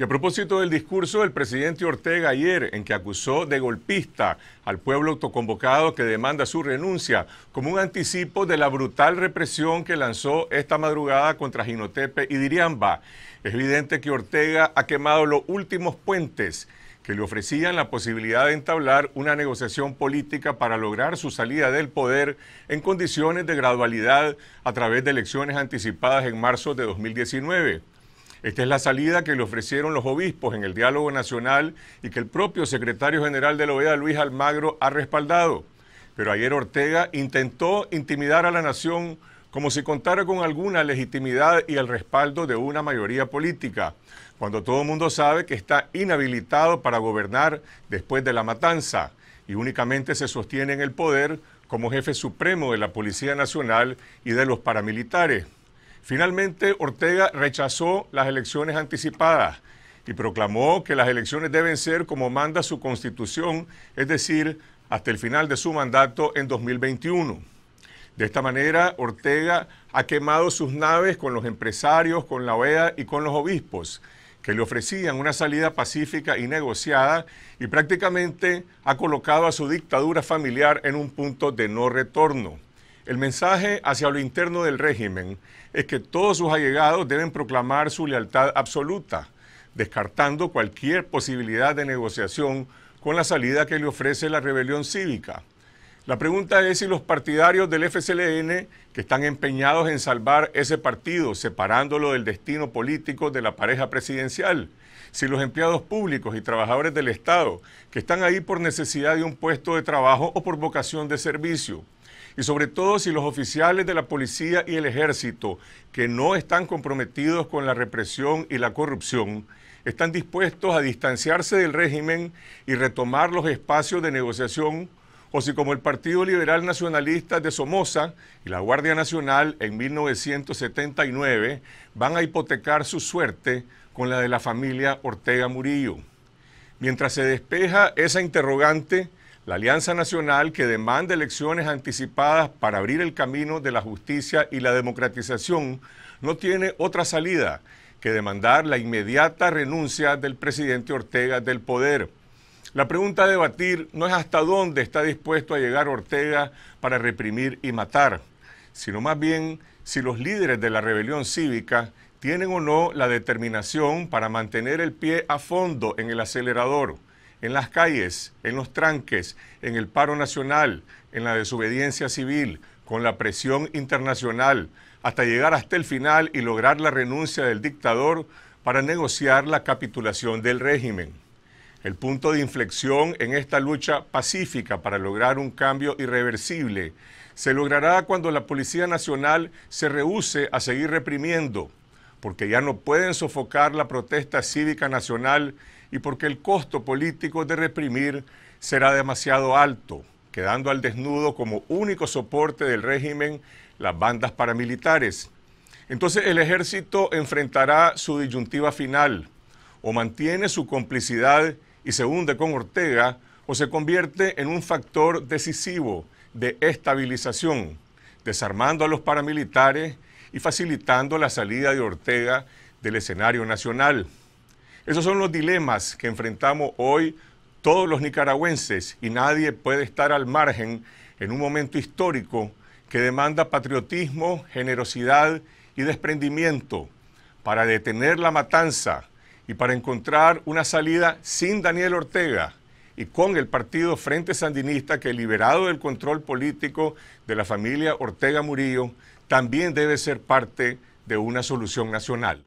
Y a propósito del discurso del presidente Ortega ayer, en que acusó de golpista al pueblo autoconvocado que demanda su renuncia, como un anticipo de la brutal represión que lanzó esta madrugada contra Jinotepe y Diriamba, es evidente que Ortega ha quemado los últimos puentes que le ofrecían la posibilidad de entablar una negociación política para lograr su salida del poder en condiciones de gradualidad a través de elecciones anticipadas en marzo de 2019. Esta es la salida que le ofrecieron los obispos en el diálogo nacional y que el propio secretario general de la OEA, Luis Almagro, ha respaldado. Pero ayer Ortega intentó intimidar a la nación como si contara con alguna legitimidad y el respaldo de una mayoría política, cuando todo el mundo sabe que está inhabilitado para gobernar después de la matanza y únicamente se sostiene en el poder como jefe supremo de la Policía Nacional y de los paramilitares. Finalmente, Ortega rechazó las elecciones anticipadas y proclamó que las elecciones deben ser como manda su constitución, es decir, hasta el final de su mandato en 2021. De esta manera, Ortega ha quemado sus naves con los empresarios, con la OEA y con los obispos, que le ofrecían una salida pacífica y negociada y prácticamente ha colocado a su dictadura familiar en un punto de no retorno. El mensaje hacia lo interno del régimen es que todos sus allegados deben proclamar su lealtad absoluta, descartando cualquier posibilidad de negociación con la salida que le ofrece la rebelión cívica. La pregunta es si los partidarios del FCLN que están empeñados en salvar ese partido, separándolo del destino político de la pareja presidencial, si los empleados públicos y trabajadores del Estado que están ahí por necesidad de un puesto de trabajo o por vocación de servicio, y sobre todo si los oficiales de la policía y el ejército que no están comprometidos con la represión y la corrupción, están dispuestos a distanciarse del régimen y retomar los espacios de negociación o si como el Partido Liberal Nacionalista de Somoza y la Guardia Nacional en 1979 van a hipotecar su suerte con la de la familia Ortega Murillo. Mientras se despeja esa interrogante, la Alianza Nacional que demanda elecciones anticipadas para abrir el camino de la justicia y la democratización no tiene otra salida que demandar la inmediata renuncia del presidente Ortega del poder la pregunta a debatir no es hasta dónde está dispuesto a llegar Ortega para reprimir y matar, sino más bien si los líderes de la rebelión cívica tienen o no la determinación para mantener el pie a fondo en el acelerador, en las calles, en los tranques, en el paro nacional, en la desobediencia civil, con la presión internacional, hasta llegar hasta el final y lograr la renuncia del dictador para negociar la capitulación del régimen el punto de inflexión en esta lucha pacífica para lograr un cambio irreversible. Se logrará cuando la Policía Nacional se rehúse a seguir reprimiendo, porque ya no pueden sofocar la protesta cívica nacional y porque el costo político de reprimir será demasiado alto, quedando al desnudo como único soporte del régimen las bandas paramilitares. Entonces el ejército enfrentará su disyuntiva final, o mantiene su complicidad y se hunde con Ortega o se convierte en un factor decisivo de estabilización, desarmando a los paramilitares y facilitando la salida de Ortega del escenario nacional. Esos son los dilemas que enfrentamos hoy todos los nicaragüenses y nadie puede estar al margen en un momento histórico que demanda patriotismo, generosidad y desprendimiento para detener la matanza, y para encontrar una salida sin Daniel Ortega y con el partido Frente Sandinista que liberado del control político de la familia Ortega Murillo también debe ser parte de una solución nacional.